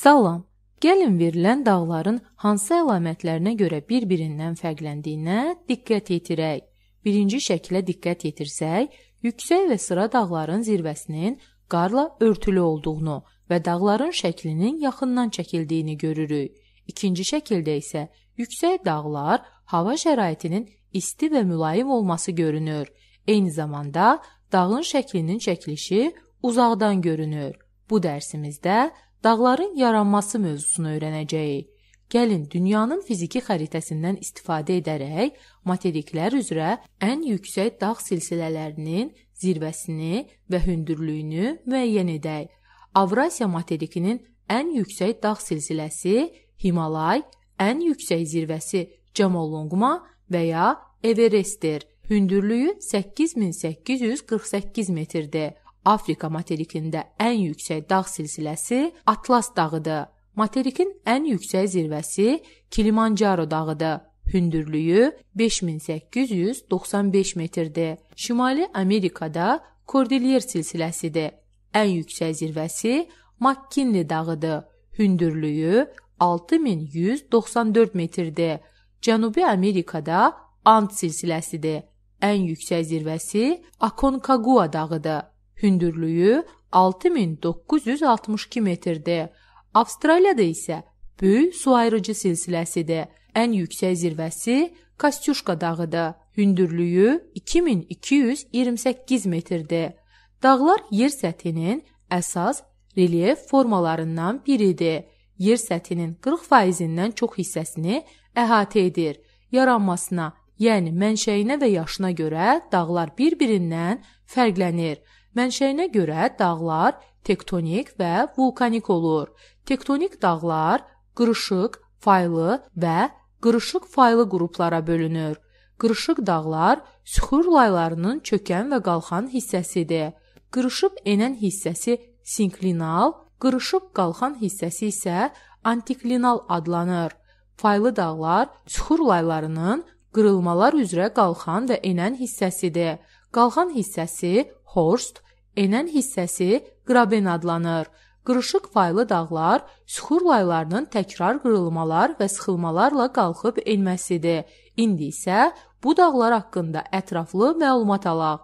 Salam. Gəlin verilən dağların hansı əlamətlərinə görə bir-birindən fərqləndiyinə diqqət yetirək. Birinci şəklə diqqət yetirsək, yüksək və sıra dağların zirvəsinin qarla örtülü olduğunu və dağların şəklinin yaxından çəkildiyini görürük. İkinci şəkildə isə yüksək dağlar hava şəraitinin isti və mülayim olması görünür. Eyni zamanda dağın şəklinin çəkilişi uzaqdan görünür. Bu dərsimizdə dağların yaranması mövzusunu öyrənəcəyik. Gəlin dünyanın fiziki xəritəsindən istifadə edərək materiklər üzrə ən yüksək dağ silsilələrinin zirvəsini və hündürlüyünü müəyyən edək. Avrasiya materikinin ən yüksək dağ silsiləsi Himalay, ən yüksək zirvəsi Camolungma və ya Everestdir. Hündürlüyü 8848 metrdir. Afrika materikində ən yüksək dağ silsiləsi Atlas dağıdır. Materikin ən yüksək zirvəsi Kilimancaro dağıdır. Hündürlüyü 5895 metrdir. Şimali Amerikada Kordilyer silsiləsidir. Ən yüksək zirvəsi McKinley dağıdır. Hündürlüyü 6194 metrdir. Cənubi Amerikada And silsiləsidir. Ən yüksək zirvəsi Aconcagua dağıdır. Hündürlüyü 6962 metrdir. Avstraliyada isə böyük su ayrıcı silsiləsidir. Ən yüksək zirvəsi Kastyuşka dağıdır. Hündürlüyü 2228 metrdir. Dağlar yer səthinin əsas relyef formalarından biridir. Yer səthinin 40%-dən çox hissəsini əhatə edir. Yaranmasına, yəni mənşəyinə və yaşına görə dağlar bir-birindən fərqlənir. Mənşəyinə görə dağlar tektonik və vulkanik olur. Tektonik dağlar qırışıq, faylı və qırışıq faylı qruplara bölünür. Qırışıq dağlar süxur laylarının çökən və qalxan hissəsidir. Qırışıb enən hissəsi sinklinal, qırışıb qalxan hissəsi isə antiklinal adlanır. Faylı dağlar süxur laylarının qırılmalar üzrə qalxan və enən hissəsidir. Qalxan hissəsi Horst, enən hissəsi Graben adlanır. Qırışıq faylı dağlar süxur laylarının təkrar qırılmalar və sıxılmalarla qalxıb enməsidir. İndi isə bu dağlar haqqında ətraflı məlumat alaq.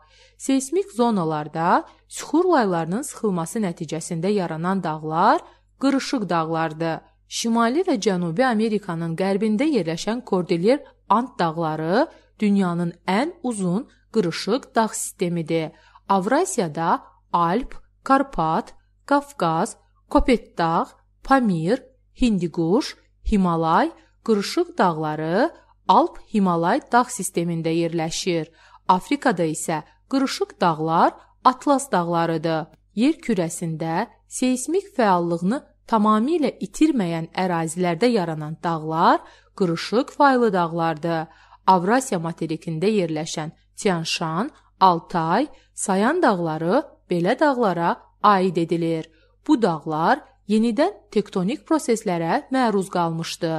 Seismik zonalarda süxur laylarının sıxılması nəticəsində yaranan dağlar qırışıq dağlardır. Şimali və Cənubi Amerikanın qərbində yerləşən Kordelyer And dağları dünyanın ən uzun qırışıq dağ sistemidir. Avrasiyada Alp, Karpat, Qafqaz, Kopet dağ, Pamir, Hindiquş, Himalay, qırışıq dağları Alp-Himalay dağ sistemində yerləşir. Afrikada isə qırışıq dağlar Atlas dağlarıdır. Yer kürəsində seismik fəallığını tamamilə itirməyən ərazilərdə yaranan dağlar qırışıq faylı dağlardır. Avrasiya materikində yerləşən Tianşan, Altay, Sayan dağları belə dağlara aid edilir. Bu dağlar yenidən tektonik proseslərə məruz qalmışdı.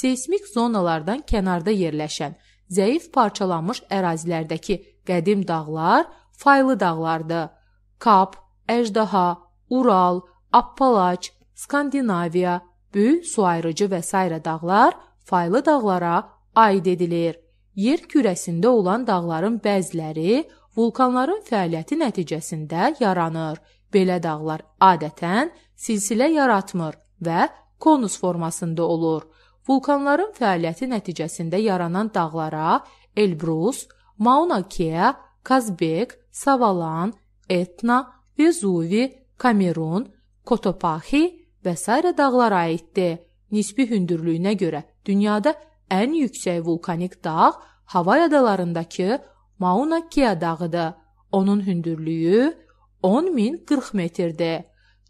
Seismik zonalardan kənarda yerləşən zəif parçalanmış ərazilərdəki qədim dağlar faylı dağlardır. Kap, Əjdaha, Ural, Appalaç, Skandinaviya, Böyük su ayrıcı və s. dağlar faylı dağlara aid edilir. Yer kürəsində olan dağların bəziləri vulkanların fəaliyyəti nəticəsində yaranır. Belə dağlar adətən silsilə yaratmır və konus formasında olur. Vulkanların fəaliyyəti nəticəsində yaranan dağlara Elbrus, Mauna Kea, Kazbek, Savalan, Etna, Vezuvi, Kamerun, Kotopaxi və s. dağlara aiddir. Nisbi hündürlüyünə görə dünyada ən yüksək vulkanik dağ Havay adalarındakı Mauna Kea dağıdır. Onun hündürlüyü 10040 metrdir.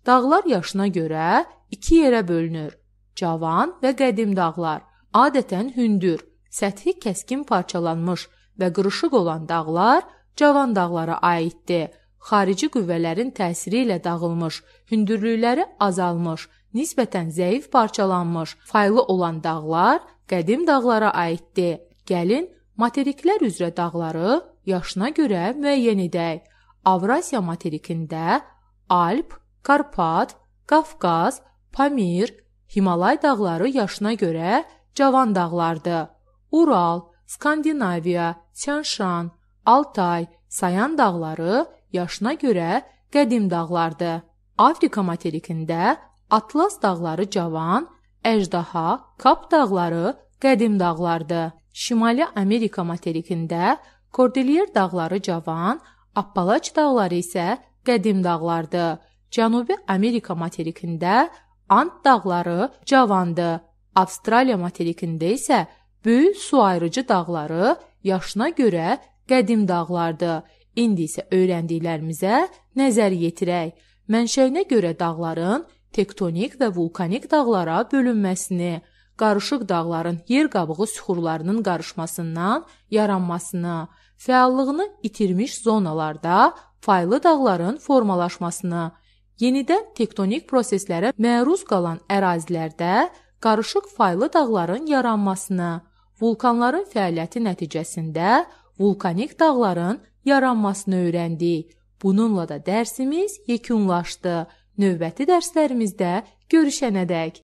Dağlar yaşına görə iki yerə bölünür. Cavan və qədim dağlar adətən hündür, səthi kəskin parçalanmış və qırışıq olan dağlar cavan dağlara aiddir. Xarici qüvvələrin təsiri ilə dağılmış, hündürlükləri azalmış, nisbətən zəif parçalanmış, faylı olan dağlar qədim dağlara aiddir. Gəlin materiklər üzrə dağları yaşına görə müəyyən edək. Avrasiya materikində Alp, Karpat, Qafqaz, Pamir, Himalay dağları yaşına görə cavan dağlardır. Ural, Skandinaviya, Çanşan, Altay, Sayan dağları yaşına görə qədim dağlardır. Afrika materikində Atlas dağları cavan, Əjdaha, Kap dağları qədim dağlardır. Şimali Amerika materikində Kordelyer dağları cavan, Appalaç dağları isə qədim dağlardır. Cənubi Amerika materikində And dağları cavandır. Avstraliya materikində isə böyük su ayrıcı dağları yaşına görə qədim dağlardır. İndi isə öyrəndiklərimizə nəzər yetirək. Mənşəyinə görə dağların tektonik və vulkanik dağlara bölünməsini, qarışıq dağların yer qabığı süxurlarının qarışmasından yaranmasını, fəallığını itirmiş zonalarda faylı dağların formalaşmasını, yenidən tektonik proseslərə məruz qalan ərazilərdə qarışıq faylı dağların yaranmasını, vulkanların fəaliyyəti nəticəsində vulkanik dağların yaranmasını öyrəndik. Bununla da dərsimiz yekunlaşdı. Növbəti dərslərimizdə görüşənədək